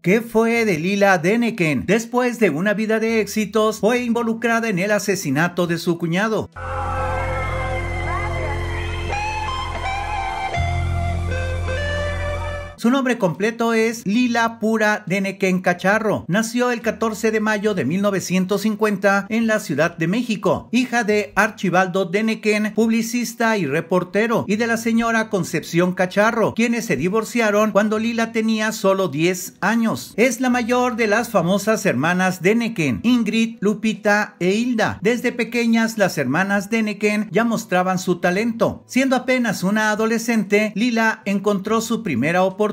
¿Qué fue de Lila Deneken? Después de una vida de éxitos, fue involucrada en el asesinato de su cuñado. Su nombre completo es Lila Pura Deneken Cacharro. Nació el 14 de mayo de 1950 en la Ciudad de México, hija de Archibaldo Deneken, publicista y reportero, y de la señora Concepción Cacharro, quienes se divorciaron cuando Lila tenía solo 10 años. Es la mayor de las famosas hermanas Deneken, Ingrid, Lupita e Hilda. Desde pequeñas las hermanas Deneken ya mostraban su talento. Siendo apenas una adolescente, Lila encontró su primera oportunidad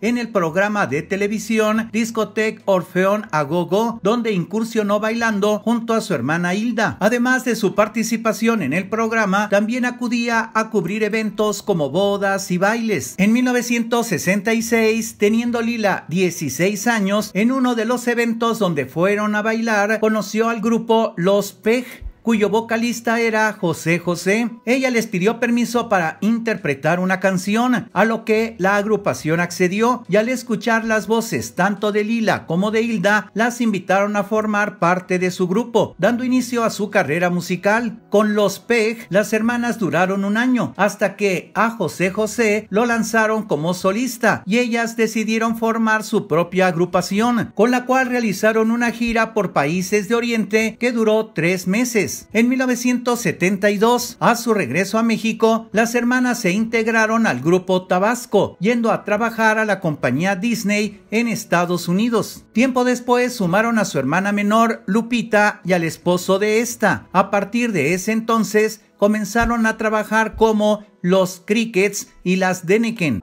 en el programa de televisión Discotec Orfeón Agogo, donde incursionó bailando junto a su hermana Hilda. Además de su participación en el programa, también acudía a cubrir eventos como bodas y bailes. En 1966, teniendo Lila 16 años, en uno de los eventos donde fueron a bailar, conoció al grupo Los Pej cuyo vocalista era José José. Ella les pidió permiso para interpretar una canción, a lo que la agrupación accedió y al escuchar las voces tanto de Lila como de Hilda, las invitaron a formar parte de su grupo, dando inicio a su carrera musical. Con los Peg, las hermanas duraron un año, hasta que a José José lo lanzaron como solista y ellas decidieron formar su propia agrupación, con la cual realizaron una gira por países de Oriente que duró tres meses. En 1972, a su regreso a México, las hermanas se integraron al grupo Tabasco, yendo a trabajar a la compañía Disney en Estados Unidos. Tiempo después sumaron a su hermana menor, Lupita, y al esposo de esta. A partir de ese entonces, comenzaron a trabajar como los Crickets y las Deneken.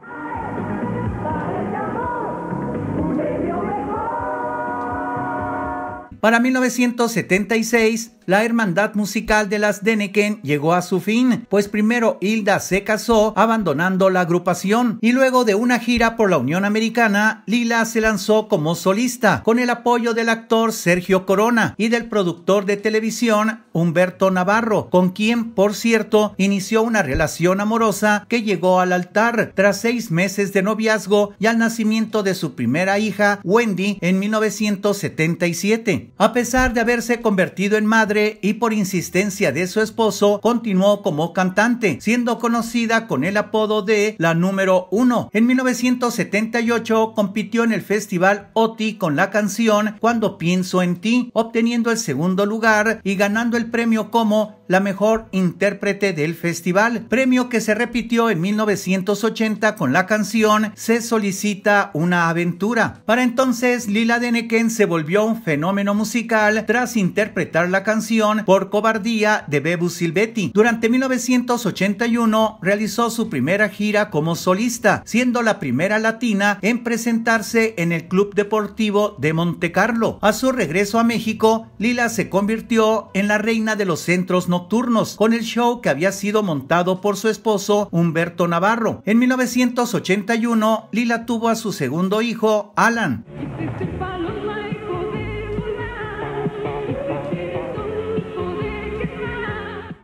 Para 1976, la hermandad musical de las Deneken llegó a su fin, pues primero Hilda se casó abandonando la agrupación y luego de una gira por la Unión Americana, Lila se lanzó como solista con el apoyo del actor Sergio Corona y del productor de televisión Humberto Navarro, con quien, por cierto, inició una relación amorosa que llegó al altar tras seis meses de noviazgo y al nacimiento de su primera hija, Wendy, en 1977. A pesar de haberse convertido en madre, y por insistencia de su esposo continuó como cantante, siendo conocida con el apodo de la número uno. En 1978 compitió en el festival OTI con la canción Cuando pienso en ti, obteniendo el segundo lugar y ganando el premio como la mejor intérprete del festival, premio que se repitió en 1980 con la canción Se solicita una aventura. Para entonces, Lila Deneken se volvió un fenómeno musical tras interpretar la canción por cobardía de Bebu Silvetti. Durante 1981 realizó su primera gira como solista, siendo la primera latina en presentarse en el Club Deportivo de Monte Carlo. A su regreso a México, Lila se convirtió en la reina de los centros nocturnos con el show que había sido montado por su esposo Humberto Navarro. En 1981, Lila tuvo a su segundo hijo, Alan.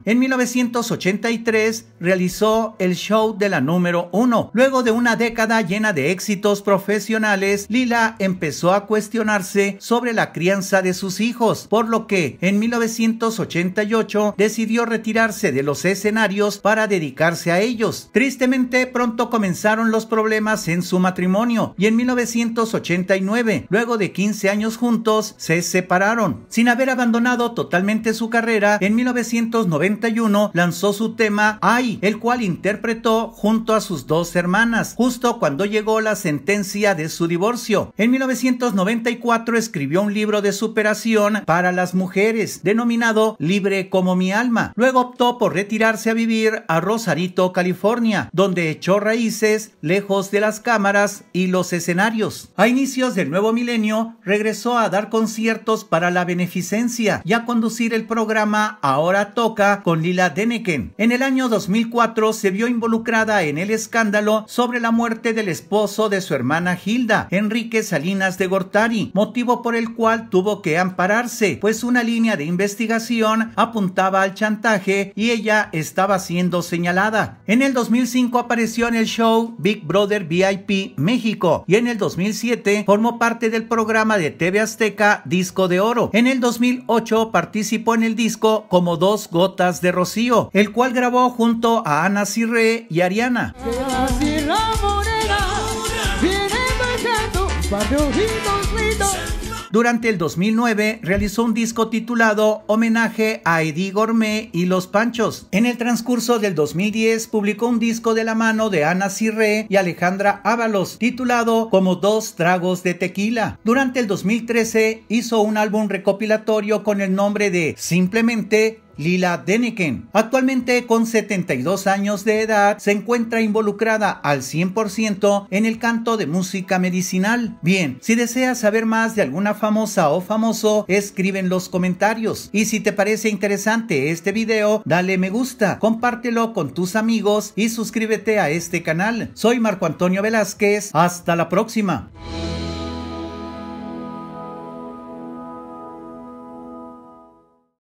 En 1983 realizó el show de la número uno. Luego de una década llena de éxitos profesionales, Lila empezó a cuestionarse sobre la crianza de sus hijos, por lo que en 1988 decidió retirarse de los escenarios para dedicarse a ellos. Tristemente, pronto comenzaron los problemas en su matrimonio y en 1989, luego de 15 años juntos, se separaron. Sin haber abandonado totalmente su carrera, en 1991 lanzó su tema el cual interpretó junto a sus dos hermanas, justo cuando llegó la sentencia de su divorcio. En 1994 escribió un libro de superación para las mujeres, denominado Libre como mi alma. Luego optó por retirarse a vivir a Rosarito, California, donde echó raíces lejos de las cámaras y los escenarios. A inicios del nuevo milenio, regresó a dar conciertos para la beneficencia y a conducir el programa Ahora Toca con Lila Deneken. En el año 2000, se vio involucrada en el escándalo sobre la muerte del esposo de su hermana Hilda, Enrique Salinas de Gortari, motivo por el cual tuvo que ampararse, pues una línea de investigación apuntaba al chantaje y ella estaba siendo señalada. En el 2005 apareció en el show Big Brother VIP México y en el 2007 formó parte del programa de TV Azteca Disco de Oro. En el 2008 participó en el disco Como dos gotas de rocío, el cual grabó junto a Ana Cirre y Ariana. Durante el 2009 realizó un disco titulado Homenaje a Eddie Gourmet y Los Panchos. En el transcurso del 2010 publicó un disco de la mano de Ana Sirre y Alejandra Ábalos titulado Como dos tragos de tequila. Durante el 2013 hizo un álbum recopilatorio con el nombre de Simplemente Lila Deneken. Actualmente con 72 años de edad se encuentra involucrada al 100% en el canto de música medicinal. Bien, si deseas saber más de alguna famosa o famoso, escribe en los comentarios. Y si te parece interesante este video, dale me gusta, compártelo con tus amigos y suscríbete a este canal. Soy Marco Antonio Velázquez, hasta la próxima.